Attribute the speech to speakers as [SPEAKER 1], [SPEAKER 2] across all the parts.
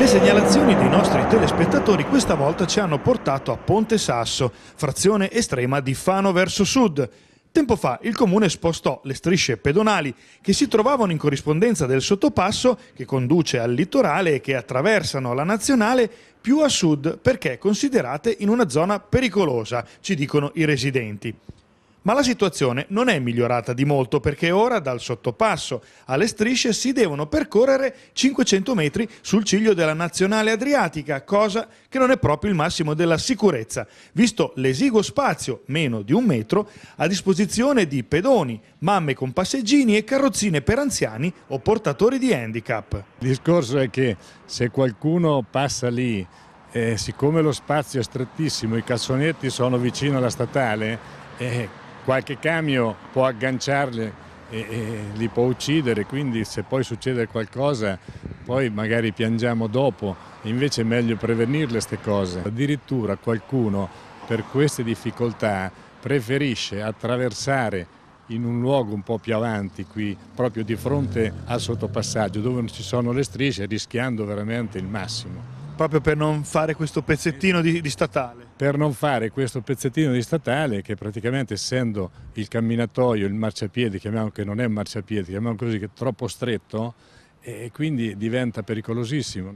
[SPEAKER 1] Le segnalazioni dei nostri telespettatori questa volta ci hanno portato a Ponte Sasso, frazione estrema di Fano verso sud. Tempo fa il comune spostò le strisce pedonali che si trovavano in corrispondenza del sottopasso che conduce al litorale e che attraversano la nazionale più a sud perché considerate in una zona pericolosa, ci dicono i residenti. Ma la situazione non è migliorata di molto perché ora dal sottopasso alle strisce si devono percorrere 500 metri sul ciglio della Nazionale Adriatica, cosa che non è proprio il massimo della sicurezza, visto l'esiguo spazio, meno di un metro, a disposizione di pedoni, mamme con passeggini e carrozzine per anziani o portatori di handicap. Il discorso è
[SPEAKER 2] che se qualcuno passa lì, eh, siccome lo spazio è strettissimo, i calzonetti sono vicino alla statale, eh, qualche camion può agganciarli e, e, li può uccidere, quindi se poi succede qualcosa poi magari piangiamo dopo, invece è meglio prevenirle queste cose. Addirittura qualcuno per queste difficoltà preferisce attraversare in un luogo un po' più avanti qui, proprio di fronte al sottopassaggio, dove non ci sono le strisce, rischiando veramente il massimo
[SPEAKER 1] proprio per non fare questo pezzettino di, di, statale. Per non
[SPEAKER 2] fare questo pezzettino di statale che praticamente essendo il camminatoio, il marciapiede, chiamiamo, che non è un marciapiede, chiamiamo così, che è troppo stretto e quindi diventa pericolosissimo.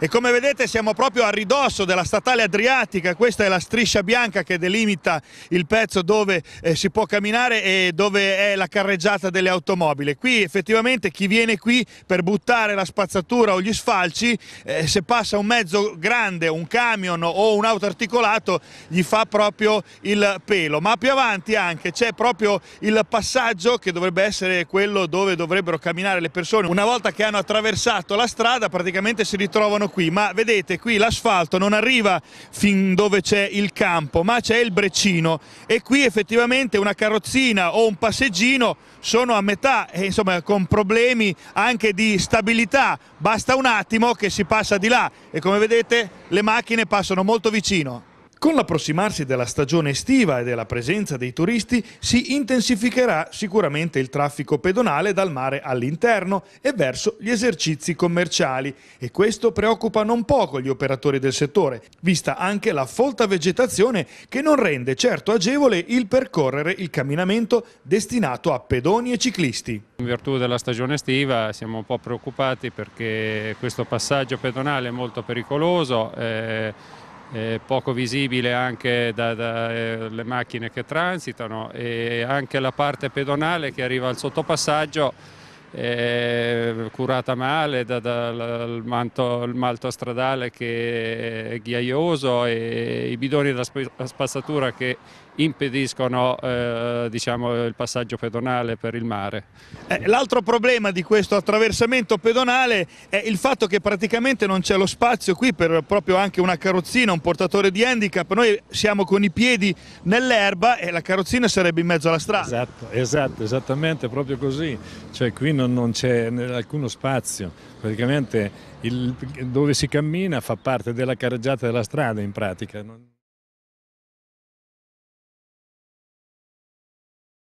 [SPEAKER 1] E come vedete siamo proprio a ridosso della statale adriatica, questa è la striscia bianca che delimita il pezzo dove eh, si può camminare e dove è la carreggiata delle automobili. Qui effettivamente chi viene qui per buttare la spazzatura o gli sfalci, eh, se passa un mezzo grande, un camion o un auto articolato, gli fa proprio il pelo. Ma più avanti anche c'è proprio il passaggio che dovrebbe essere quello dove dovrebbero camminare le persone. Una volta che hanno attraversato la strada praticamente si ritrovano qui, ma vedete qui l'asfalto non arriva fin dove c'è il campo, ma c'è il breccino e qui effettivamente una carrozzina o un passeggino sono a metà, e eh, insomma con problemi anche di stabilità, basta un attimo che si passa di là e come vedete le macchine passano molto vicino. Con l'approssimarsi della stagione estiva e della presenza dei turisti si intensificherà sicuramente il traffico pedonale dal mare all'interno e verso gli esercizi commerciali e questo preoccupa non poco gli operatori del settore, vista anche la folta vegetazione che non rende certo agevole il percorrere il camminamento destinato a pedoni
[SPEAKER 3] e ciclisti. In virtù della stagione estiva siamo un po' preoccupati perché questo passaggio pedonale è molto pericoloso. Eh eh, poco visibile anche dalle eh, macchine che transitano e anche la parte pedonale che arriva al sottopassaggio eh, curata male dal da, manto, malto stradale che è ghiaioso e i bidoni da spazzatura che impediscono eh, diciamo, il passaggio pedonale per il mare. Eh, l'altro problema di questo attraversamento pedonale è il fatto che
[SPEAKER 1] praticamente non c'è lo spazio qui per proprio anche una carrozzina, un portatore di handicap, noi siamo con i piedi nell'erba e la carrozzina sarebbe in mezzo alla strada. Esatto,
[SPEAKER 2] esatto esattamente proprio così, cioè qui non, non c'è alcuno spazio, praticamente il,
[SPEAKER 1] dove si cammina fa parte della carreggiata della strada in pratica.